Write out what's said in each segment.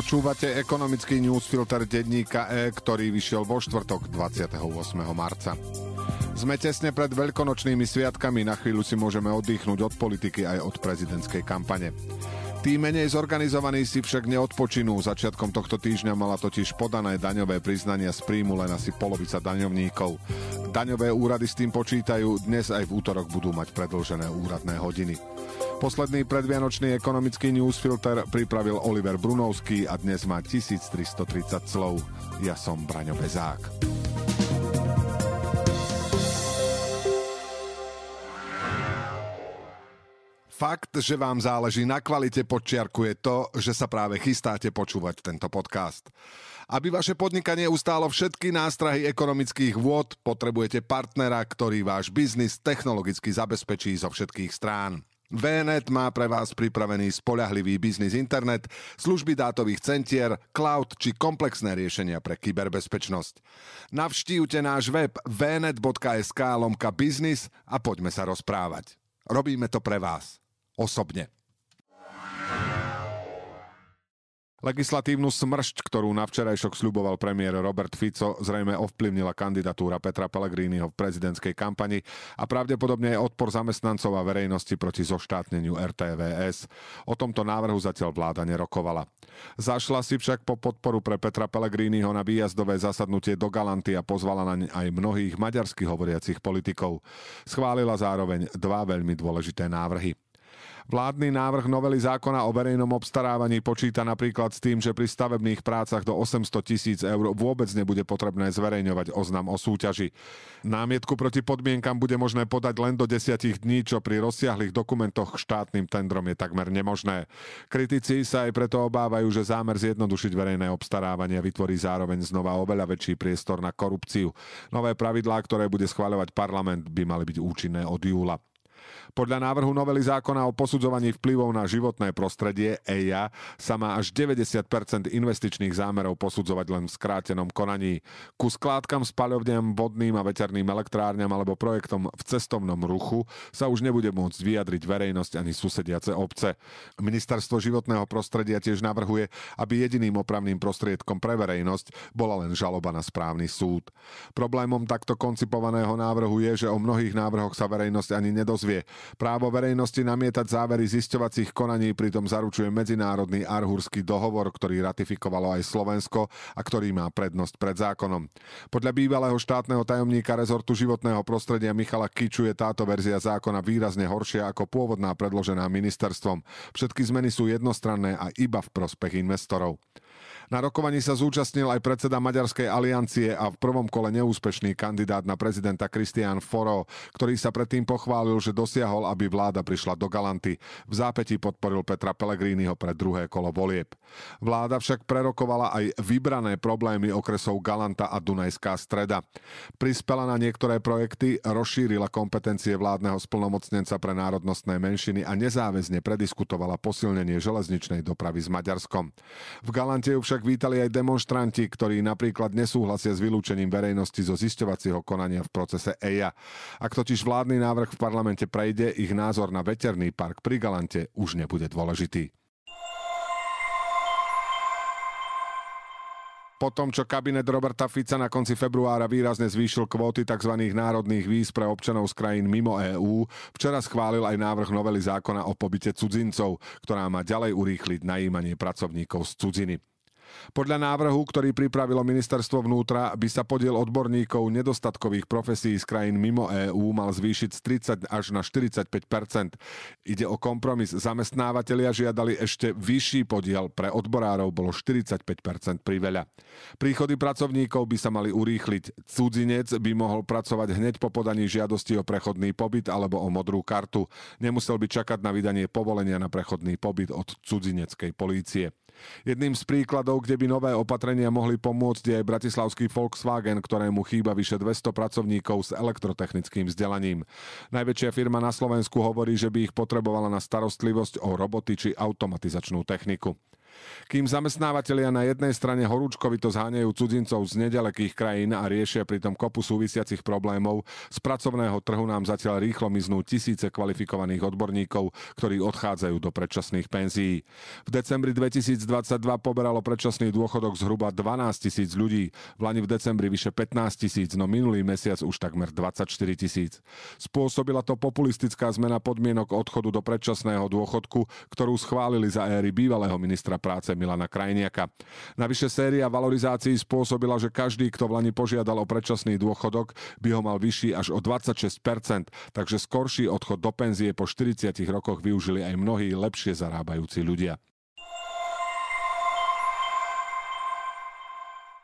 Počúvate ekonomický newsfilter denníka E, ktorý vyšiel vo štvrtok 28. marca. Sme tesne pred veľkonočnými sviatkami, na chvíľu si môžeme oddychnúť od politiky aj od prezidentskej kampane. Tí menej zorganizovaní si však neodpočinú. Začiatkom tohto týždňa mala totiž podané daňové priznania z príjmu len asi polovica daňovníkov. Daňové úrady s tým počítajú, dnes aj v útorok budú mať predlžené úradné hodiny. Posledný predvianočný ekonomický newsfilter pripravil Oliver Brunovský a dnes má 1330 slov. Ja som Braňo Bezák. Fakt, že vám záleží na kvalite, podčiarkuje to, že sa práve chystáte počúvať tento podcast. Aby vaše podnikanie ustálo všetky nástrahy ekonomických vôd, potrebujete partnera, ktorý váš biznis technologicky zabezpečí zo všetkých strán. VNet má pre vás pripravený spolahlivý biznis internet, služby dátových centier, cloud či komplexné riešenia pre kyberbezpečnosť. Navštívte náš web vnet.sk lomka biznis a poďme sa rozprávať. Robíme to pre vás. Osobne. Legislatívnu smršť, ktorú na včerajšok sľuboval premiér Robert Fico, zrejme ovplyvnila kandidatúra Petra Pellegriniho v prezidentskej kampani a pravdepodobne aj odpor zamestnancov a verejnosti proti zoštátneniu RTVS. O tomto návrhu zatiaľ vláda nerokovala. Zašla si však po podporu pre Petra Pellegriniho na výjazdové zasadnutie do Galanty a pozvala naň aj mnohých maďarských hovoriacich politikov. Schválila zároveň dva veľmi dôležité návrhy. Vládny návrh novely zákona o verejnom obstarávaní počíta napríklad s tým, že pri stavebných prácach do 800 tisíc eur vôbec nebude potrebné zverejňovať oznam o súťaži. Námietku proti podmienkam bude možné podať len do 10 dní, čo pri rozsiahlých dokumentoch štátnym tendrom je takmer nemožné. Kritici sa aj preto obávajú, že zámer zjednodušiť verejné obstarávanie vytvorí zároveň znova oveľa väčší priestor na korupciu. Nové pravidlá, ktoré bude schváľovať parlament, by mali byť účinné od júla. Podľa návrhu novely zákona o posudzovaní vplyvov na životné prostredie EIA sa má až 90 investičných zámerov posudzovať len v skrátenom konaní. Ku skládkam, spaľovňam, vodným a veterným elektrárňam alebo projektom v cestovnom ruchu sa už nebude môcť vyjadriť verejnosť ani susediace obce. Ministerstvo životného prostredia tiež navrhuje, aby jediným opravným prostriedkom pre verejnosť bola len žaloba na správny súd. Problémom takto koncipovaného návrhu je, že o mnohých návrhoch sa verejnosť ani nedozvie, Právo verejnosti namietať závery zisťovacích konaní pritom zaručuje medzinárodný arhurský dohovor, ktorý ratifikovalo aj Slovensko a ktorý má prednosť pred zákonom. Podľa bývalého štátneho tajomníka rezortu životného prostredia Michala Kiču je táto verzia zákona výrazne horšia ako pôvodná predložená ministerstvom. Všetky zmeny sú jednostranné a iba v prospech investorov. Na rokovaní sa zúčastnil aj predseda Maďarskej aliancie a v prvom kole neúspešný kandidát na prezidenta Kristián Foro, ktorý sa predtým pochválil, že dosiahol, aby vláda prišla do Galanty. V zápätí podporil Petra Pellegriniho pre druhé kolo volieb. Vláda však prerokovala aj vybrané problémy okresov Galanta a Dunajská streda. Prispela na niektoré projekty, rozšírila kompetencie vládneho splnomocnenca pre národnostné menšiny a nezáväzne prediskutovala posilnenie železničnej dopravy s Maďarskom. V Galante ju však však vítali aj demonstranti, ktorí napríklad nesúhlasia s vylúčením verejnosti zo zisťovacieho konania v procese EIA. Ak totiž vládny návrh v parlamente prejde, ich názor na veterný park pri Galante už nebude dôležitý. Po tom, čo kabinet Roberta Fica na konci februára výrazne zvýšil kvóty tzv. národných víz pre občanov z krajín mimo EÚ, včera schválil aj návrh novely zákona o pobyte cudzincov, ktorá má ďalej urýchliť najímanie pracovníkov z cudziny. Podľa návrhu, ktorý pripravilo ministerstvo vnútra, by sa podiel odborníkov nedostatkových profesí z krajín mimo EÚ mal zvýšiť z 30 až na 45 Ide o kompromis. Zamestnávateľia žiadali ešte vyšší podiel, pre odborárov bolo 45 priveľa. Príchody pracovníkov by sa mali urýchliť. Cudzinec by mohol pracovať hneď po podaní žiadosti o prechodný pobyt alebo o modrú kartu. Nemusel by čakať na vydanie povolenia na prechodný pobyt od cudzineckej polície. Jedným z príkladov, kde by nové opatrenia mohli pomôcť, je aj bratislavský Volkswagen, ktorému chýba vyše 200 pracovníkov s elektrotechnickým vzdelaním. Najväčšia firma na Slovensku hovorí, že by ich potrebovala na starostlivosť o roboty či automatizačnú techniku. Kým zamestnávateľia na jednej strane horúčkovito zháňajú cudzincov z nedalekých krajín a riešia pritom kopu súvisiacich problémov, z pracovného trhu nám zatiaľ rýchlo miznú tisíce kvalifikovaných odborníkov, ktorí odchádzajú do predčasných penzií. V decembri 2022 poberalo predčasný dôchodok zhruba 12 tisíc ľudí, v Lani v decembri vyše 15 tisíc, no minulý mesiac už takmer 24 tisíc. Spôsobila to populistická zmena podmienok odchodu do predčasného dôchodku, ktorú schválili za éry bývalého ministra práce Milana Krajniaka. Navyše séria valorizácií spôsobila, že každý, kto v Lani požiadal o predčasný dôchodok, by ho mal vyšší až o 26%, takže skorší odchod do penzie po 40 rokoch využili aj mnohí lepšie zarábajúci ľudia.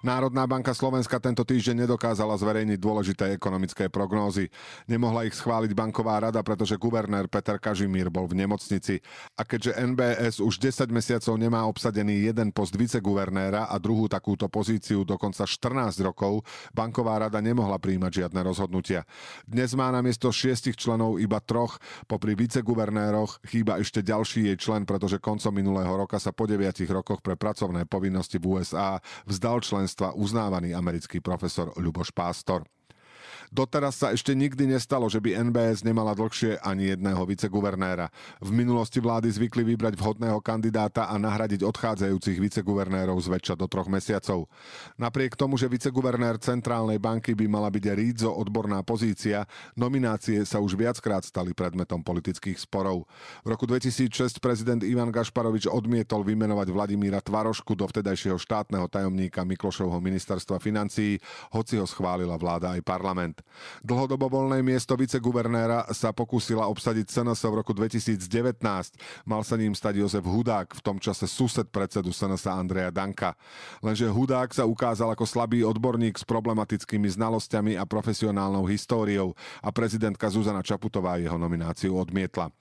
Národná banka Slovenska tento týždeň nedokázala zverejniť dôležité ekonomické prognózy. Nemohla ich schváliť banková rada, pretože guvernér Peter Kažimír bol v nemocnici. A keďže NBS už 10 mesiacov nemá obsadený jeden post viceguvernéra a druhú takúto pozíciu dokonca 14 rokov, banková rada nemohla príjmať žiadne rozhodnutia. Dnes má na miesto šiestich členov iba troch, popri viceguvernéroch chýba ešte ďalší jej člen, pretože koncom minulého roka sa po 9 rokoch pre pracovné povinnosti v USA vzdal člen náboženstva uznávaný americký profesor Ľuboš Pástor. Doteraz sa ešte nikdy nestalo, že by NBS nemala dlhšie ani jedného viceguvernéra. V minulosti vlády zvykli vybrať vhodného kandidáta a nahradiť odchádzajúcich viceguvernérov zväčša do troch mesiacov. Napriek tomu, že viceguvernér Centrálnej banky by mala byť rídzo odborná pozícia, nominácie sa už viackrát stali predmetom politických sporov. V roku 2006 prezident Ivan Gašparovič odmietol vymenovať Vladimíra Tvarošku do vtedajšieho štátneho tajomníka Miklošovho ministerstva financií, hoci ho schválila vláda aj parlament. Dlhodobo voľné miesto viceguvernéra sa pokúsila obsadiť SNS v roku 2019. Mal sa ním stať Jozef Hudák, v tom čase sused predsedu SNS Andreja Danka. Lenže Hudák sa ukázal ako slabý odborník s problematickými znalosťami a profesionálnou históriou a prezidentka Zuzana Čaputová jeho nomináciu odmietla.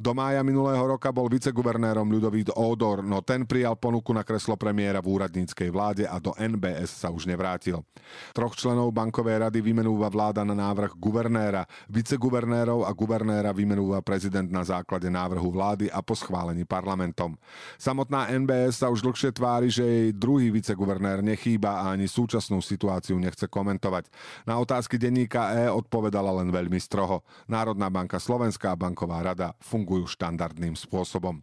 Do mája minulého roka bol viceguvernérom ľudovít odor, no ten prijal ponuku na kreslo premiéra v úradníckej vláde a do NBS sa už nevrátil. Troch členov bankovej rady vymenúva vláda na návrh guvernéra, viceguvernérov a guvernéra vymenúva prezident na základe návrhu vlády a po schválení parlamentom. Samotná NBS sa už dlhšie tvári, že jej druhý viceguvernér nechýba a ani súčasnú situáciu nechce komentovať. Na otázky denníka E odpovedala len veľmi stroho. Národná banka Slovenská banková rada fungujú štandardným spôsobom.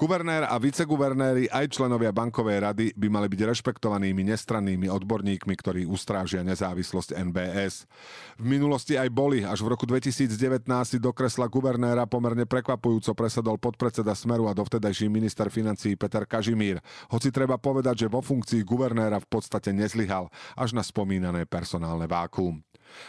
Guvernér a viceguvernéri aj členovia bankovej rady by mali byť rešpektovanými nestrannými odborníkmi, ktorí ustrážia nezávislosť NBS. V minulosti aj boli, až v roku 2019 si do kresla guvernéra pomerne prekvapujúco presadol podpredseda Smeru a dovtedajší minister financií Peter Kažimír, hoci treba povedať, že vo funkcii guvernéra v podstate nezlyhal, až na spomínané personálne vákuum.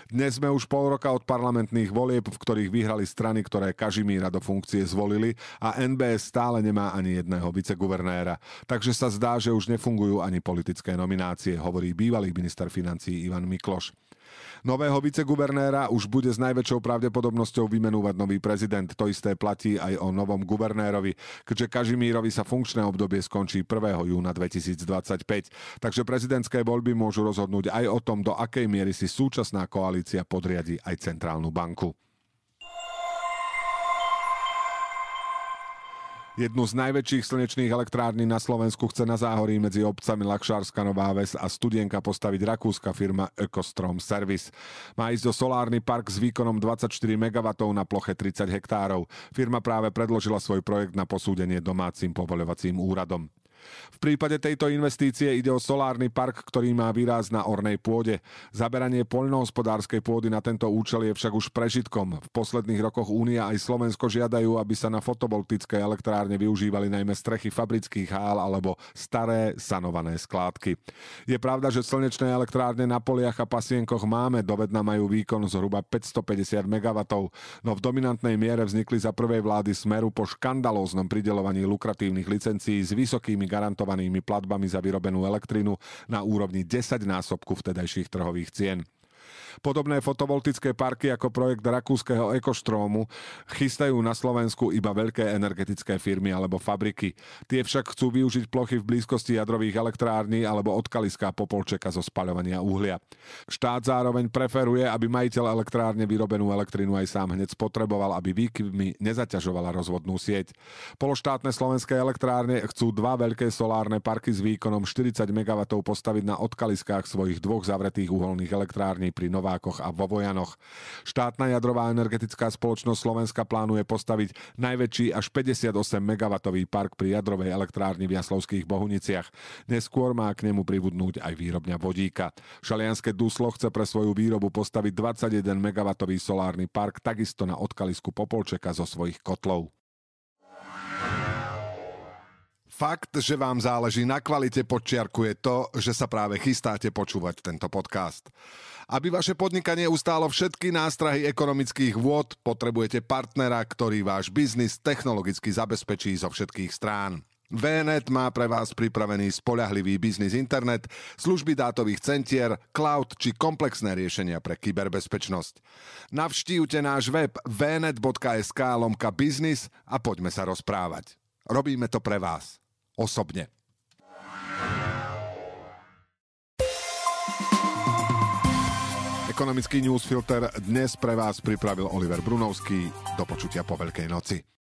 Dnes sme už pol roka od parlamentných volieb, v ktorých vyhrali strany, ktoré Kažimíra do funkcie zvolili a NBS stále nemá ani jedného viceguvernéra. Takže sa zdá, že už nefungujú ani politické nominácie, hovorí bývalý minister financí Ivan Mikloš. Nového viceguvernéra už bude s najväčšou pravdepodobnosťou vymenúvať nový prezident. To isté platí aj o novom guvernérovi, keďže Kažimírovi sa funkčné obdobie skončí 1. júna 2025. Takže prezidentské voľby môžu rozhodnúť aj o tom, do akej miery si súčasná koalícia podriadi aj centrálnu banku. Jednu z najväčších slnečných elektrární na Slovensku chce na záhorí medzi obcami Lakšárska Nová Ves a Studienka postaviť rakúska firma EcoStrom Service. Má ísť o solárny park s výkonom 24 MW na ploche 30 hektárov. Firma práve predložila svoj projekt na posúdenie domácim povoľovacím úradom. V prípade tejto investície ide o solárny park, ktorý má výraz na ornej pôde. Zaberanie poľnohospodárskej pôdy na tento účel je však už prežitkom. V posledných rokoch Únia aj Slovensko žiadajú, aby sa na fotovoltické elektrárne využívali najmä strechy fabrických hál alebo staré sanované skládky. Je pravda, že slnečné elektrárne na poliach a pasienkoch máme, dovedna majú výkon zhruba 550 MW, no v dominantnej miere vznikli za prvej vlády Smeru po škandalóznom pridelovaní lukratívnych licencií s vysokými garantovanými platbami za vyrobenú elektrínu na úrovni 10 násobku vtedajších trhových cien. Podobné fotovoltické parky ako projekt rakúskeho ekoštrómu chystajú na Slovensku iba veľké energetické firmy alebo fabriky. Tie však chcú využiť plochy v blízkosti jadrových elektrární alebo odkaliská popolčeka zo spaľovania uhlia. Štát zároveň preferuje, aby majiteľ elektrárne vyrobenú elektrinu aj sám hneď spotreboval, aby výkyvmi nezaťažovala rozvodnú sieť. Pološtátne slovenské elektrárne chcú dva veľké solárne parky s výkonom 40 MW postaviť na odkaliskách svojich dvoch zavretých uholných elektrární pri Nov- Novákoch a vo Vojanoch. Štátna jadrová energetická spoločnosť Slovenska plánuje postaviť najväčší až 58 megawatový park pri jadrovej elektrárni v Jaslovských Bohuniciach. Neskôr má k nemu pribudnúť aj výrobňa vodíka. Šalianské Duslo chce pre svoju výrobu postaviť 21 megawatový solárny park takisto na odkalisku Popolčeka zo svojich kotlov. Fakt, že vám záleží na kvalite, podčiarkuje to, že sa práve chystáte počúvať tento podcast. Aby vaše podnikanie ustálo všetky nástrahy ekonomických vôd, potrebujete partnera, ktorý váš biznis technologicky zabezpečí zo všetkých strán. VNet má pre vás pripravený spoľahlivý biznis internet, služby dátových centier, cloud či komplexné riešenia pre kyberbezpečnosť. Navštívte náš web vnet.sk lomka biznis a poďme sa rozprávať. Robíme to pre vás osobne. Ekonomický newsfilter dnes pre vás pripravil Oliver Brunovský. Do počutia po Veľkej noci.